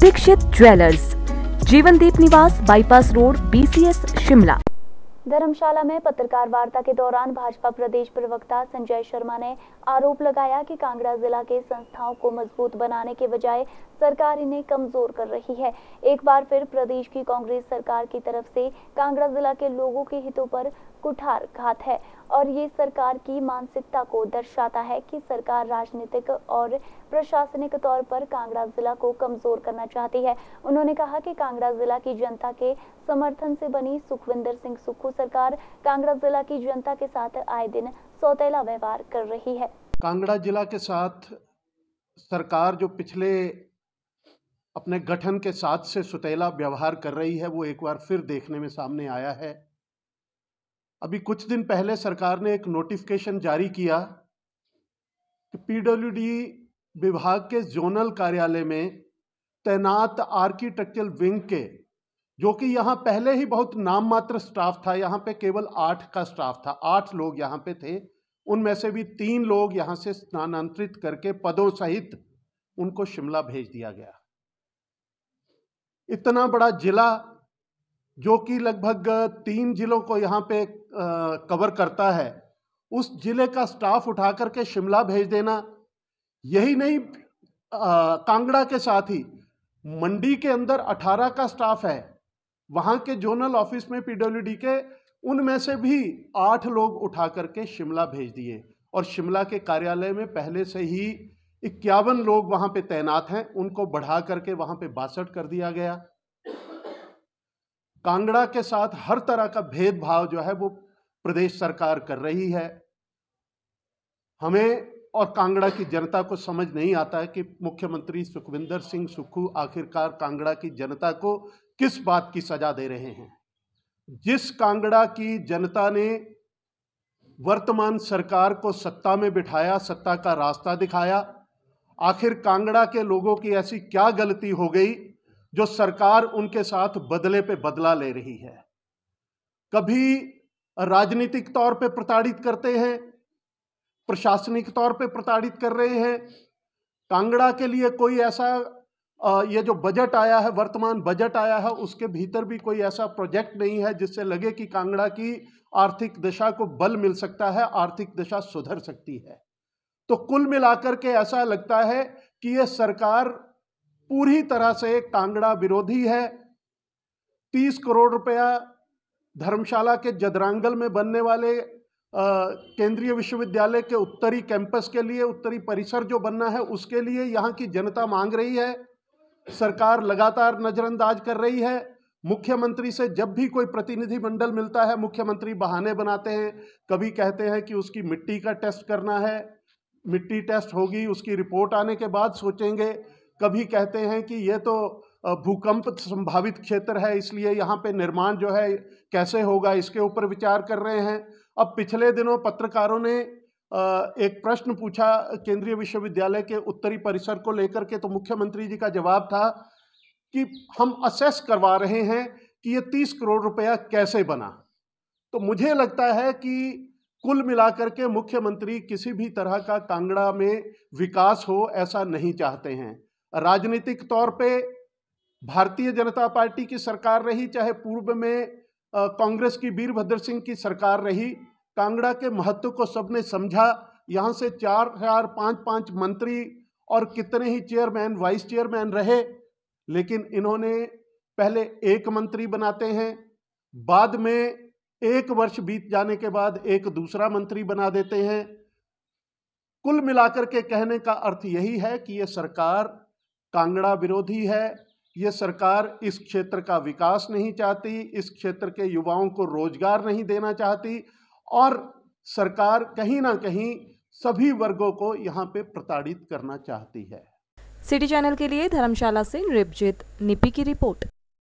Dixit jewellers Jeevandeep Niwas bypass road BCS Shimla Dharamshala में पत्रकार वार्ता के दौरान भाजपा प्रदेश प्रवक्ता संजय शर्मा ने आरोप लगाया कि कांगड़ा जिला के संस्थाओं को मजबूत बनाने के बजाय सरकार इन्हें कमजोर कर रही है एक बार फिर प्रदेश की कांग्रेस सरकार की तरफ से कांगड़ा जिला के लोगों के हितों पर कुठार घात है और ये सरकार की मानसिकता को दर्शाता है कि सरकार राजनीतिक और प्रशासनिक तौर पर कांगड़ा जिला को कमजोर करना चाहती है उन्होंने कहा कि कांगड़ा जिला की जनता के समर्थन से बनी सुखविंदर सिंह सुक्खू सरकार कांगड़ा जिला की जनता के साथ आए दिन सौतेला व्यवहार कर रही है कांगड़ा जिला के साथ सरकार जो पिछले अपने गठन के साथ से सुतेला व्यवहार कर रही है वो एक बार फिर देखने में सामने आया है अभी कुछ दिन पहले सरकार ने एक नोटिफिकेशन जारी किया कि पीडब्ल्यूडी विभाग के जोनल कार्यालय में तैनात आर्किटेक्चरल विंग के जो कि यहाँ पहले ही बहुत नाम मात्र स्टाफ था यहाँ पे केवल आठ का स्टाफ था आठ लोग यहाँ पे थे उनमें से भी तीन लोग यहाँ से स्थानांतरित करके पदों सहित उनको शिमला भेज दिया गया इतना बड़ा ज़िला जो कि लगभग तीन ज़िलों को यहाँ पे कवर करता है उस ज़िले का स्टाफ उठा करके शिमला भेज देना यही नहीं आ, कांगड़ा के साथ ही मंडी के अंदर 18 का स्टाफ है वहाँ के जोनल ऑफिस में पीडब्ल्यूडी के उनमें से भी आठ लोग उठा करके शिमला भेज दिए और शिमला के कार्यालय में पहले से ही इक्यावन लोग वहां पे तैनात हैं उनको बढ़ा करके वहां पे बासठ कर दिया गया कांगड़ा के साथ हर तरह का भेदभाव जो है वो प्रदेश सरकार कर रही है हमें और कांगड़ा की जनता को समझ नहीं आता है कि मुख्यमंत्री सुखविंदर सिंह सुक्खू आखिरकार कांगड़ा की जनता को किस बात की सजा दे रहे हैं जिस कांगड़ा की जनता ने वर्तमान सरकार को सत्ता में बिठाया सत्ता का रास्ता दिखाया आखिर कांगड़ा के लोगों की ऐसी क्या गलती हो गई जो सरकार उनके साथ बदले पे बदला ले रही है कभी राजनीतिक तौर पे प्रताड़ित करते हैं प्रशासनिक तौर पे प्रताड़ित कर रहे हैं कांगड़ा के लिए कोई ऐसा ये जो बजट आया है वर्तमान बजट आया है उसके भीतर भी कोई ऐसा प्रोजेक्ट नहीं है जिससे लगे कि कांगड़ा की आर्थिक दशा को बल मिल सकता है आर्थिक दशा सुधर सकती है तो कुल मिलाकर के ऐसा लगता है कि यह सरकार पूरी तरह से कांगड़ा विरोधी है तीस करोड़ रुपया धर्मशाला के जदरांगल में बनने वाले केंद्रीय विश्वविद्यालय के उत्तरी कैंपस के लिए उत्तरी परिसर जो बनना है उसके लिए यहाँ की जनता मांग रही है सरकार लगातार नज़रअंदाज कर रही है मुख्यमंत्री से जब भी कोई प्रतिनिधि मंडल मिलता है मुख्यमंत्री बहाने बनाते हैं कभी कहते हैं कि उसकी मिट्टी का टेस्ट करना है मिट्टी टेस्ट होगी उसकी रिपोर्ट आने के बाद सोचेंगे कभी कहते हैं कि ये तो भूकंप संभावित क्षेत्र है इसलिए यहाँ पे निर्माण जो है कैसे होगा इसके ऊपर विचार कर रहे हैं अब पिछले दिनों पत्रकारों ने एक प्रश्न पूछा केंद्रीय विश्वविद्यालय के उत्तरी परिसर को लेकर के तो मुख्यमंत्री जी का जवाब था कि हम असेस करवा रहे हैं कि ये तीस करोड़ रुपया कैसे बना तो मुझे लगता है कि कुल मिलाकर के मुख्यमंत्री किसी भी तरह का कांगड़ा में विकास हो ऐसा नहीं चाहते हैं राजनीतिक तौर पे भारतीय जनता पार्टी की सरकार रही चाहे पूर्व में कांग्रेस की वीरभद्र सिंह की सरकार रही कांगड़ा के महत्व को सबने समझा यहाँ से चार चार पाँच पाँच मंत्री और कितने ही चेयरमैन वाइस चेयरमैन रहे लेकिन इन्होंने पहले एक मंत्री बनाते हैं बाद में एक वर्ष बीत जाने के बाद एक दूसरा मंत्री बना देते हैं कुल मिलाकर के कहने का अर्थ यही है कि ये सरकार कांगड़ा विरोधी है ये सरकार इस क्षेत्र का विकास नहीं चाहती इस क्षेत्र के युवाओं को रोजगार नहीं देना चाहती और सरकार कहीं ना कहीं सभी वर्गों को यहाँ पे प्रताड़ित करना चाहती है सिटी चैनल के लिए धर्मशाला से रिपजीत निपी की रिपोर्ट